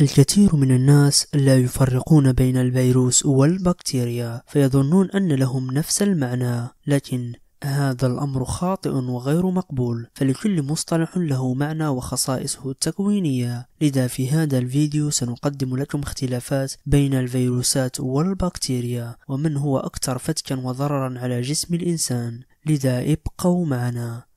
الكثير من الناس لا يفرقون بين الفيروس والبكتيريا فيظنون أن لهم نفس المعنى لكن هذا الأمر خاطئ وغير مقبول فلكل مصطلح له معنى وخصائصه التكوينية لذا في هذا الفيديو سنقدم لكم اختلافات بين الفيروسات والبكتيريا ومن هو أكثر فتكا وضررا على جسم الإنسان لذا ابقوا معنا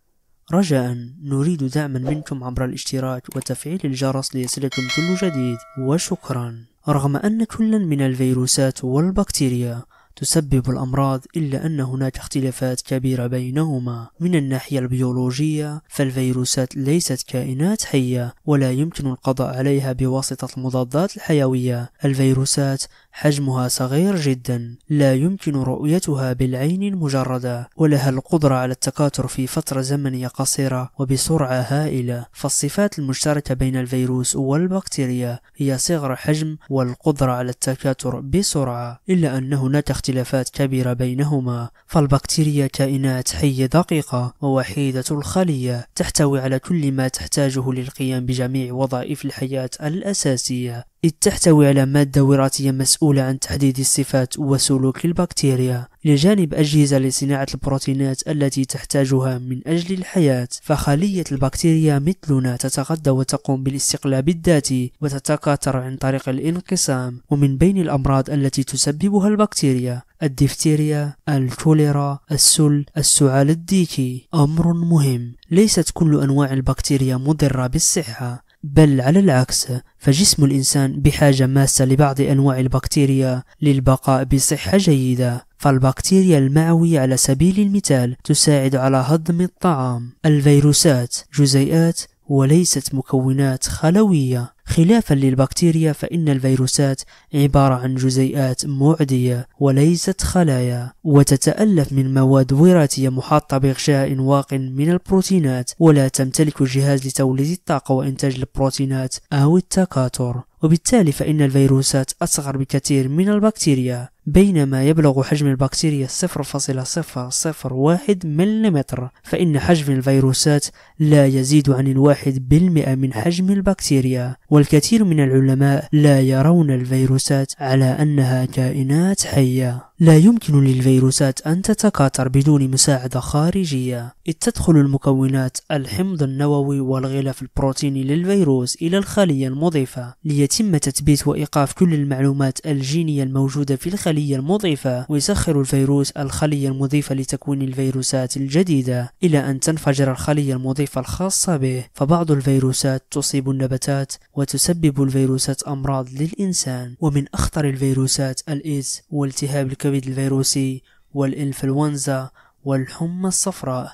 رجاء نريد دعما منكم عبر الاشتراك وتفعيل الجرس ليصلكم كل جديد وشكرا رغم أن كل من الفيروسات والبكتيريا تسبب الأمراض إلا أن هناك اختلافات كبيرة بينهما من الناحية البيولوجية فالفيروسات ليست كائنات حية ولا يمكن القضاء عليها بواسطة المضادات الحيوية الفيروسات حجمها صغير جدا لا يمكن رؤيتها بالعين المجردة ولها القدرة على التكاثر في فترة زمنية قصيرة وبسرعة هائلة فالصفات المشتركة بين الفيروس والبكتيريا هي صغر حجم والقدرة على التكاثر بسرعة إلا أن هناك اختلافات كبيرة بينهما فالبكتيريا كائنات حية دقيقة ووحيدة الخلية تحتوي على كل ما تحتاجه للقيام بجميع وظائف الحياة الأساسية إذ تحتوي على مادة وراثية مسؤولة عن تحديد الصفات وسلوك البكتيريا إلى جانب أجهزة لصناعة البروتينات التي تحتاجها من أجل الحياة فخلية البكتيريا مثلنا تتغذى وتقوم بالاستقلاب الذاتي وتتكاثر عن طريق الانقسام ومن بين الأمراض التي تسببها البكتيريا الدفتيريا الكوليرا السل السعال الديكي أمر مهم ليست كل أنواع البكتيريا مضرة بالصحة بل على العكس فجسم الإنسان بحاجة ماسة لبعض أنواع البكتيريا للبقاء بصحة جيدة فالبكتيريا المعوية على سبيل المثال تساعد على هضم الطعام الفيروسات جزيئات وليست مكونات خلوية خلافا للبكتيريا فإن الفيروسات عبارة عن جزيئات معدية وليست خلايا وتتألف من مواد وراثية محاطة بغشاء واق من البروتينات ولا تمتلك جهاز لتوليد الطاقة وإنتاج البروتينات أو التكاثر وبالتالي فإن الفيروسات أصغر بكثير من البكتيريا بينما يبلغ حجم البكتيريا 0.001 ملم فإن حجم الفيروسات لا يزيد عن الواحد بالمئة من حجم البكتيريا والكثير من العلماء لا يرون الفيروسات على أنها كائنات حية لا يمكن للفيروسات أن تتكاثر بدون مساعدة خارجية إذ تدخل المكونات الحمض النووي والغلاف البروتيني للفيروس إلى الخلية المضيفة ليتم تثبيت وإيقاف كل المعلومات الجينية الموجودة في الخلية الخلية المضيفة ويسخر الفيروس الخلية المضيفة لتكوين الفيروسات الجديدة إلى أن تنفجر الخلية المضيفة الخاصة به فبعض الفيروسات تصيب النباتات وتسبب الفيروسات أمراض للإنسان ومن أخطر الفيروسات الإيدز والتهاب الكبد الفيروسي والإنفلونزا والحمى الصفراء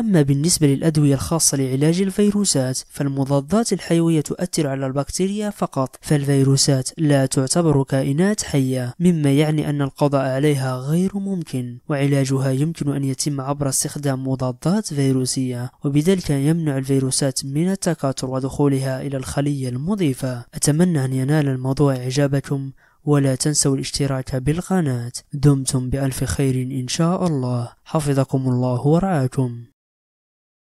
أما بالنسبة للأدوية الخاصة لعلاج الفيروسات فالمضادات الحيوية تؤثر على البكتيريا فقط فالفيروسات لا تعتبر كائنات حية مما يعني أن القضاء عليها غير ممكن وعلاجها يمكن أن يتم عبر استخدام مضادات فيروسية وبذلك يمنع الفيروسات من التكاثر ودخولها إلى الخلية المضيفة أتمنى أن ينال الموضوع إعجابكم ولا تنسوا الاشتراك بالقناة دمتم بألف خير إن شاء الله حفظكم الله ورعاكم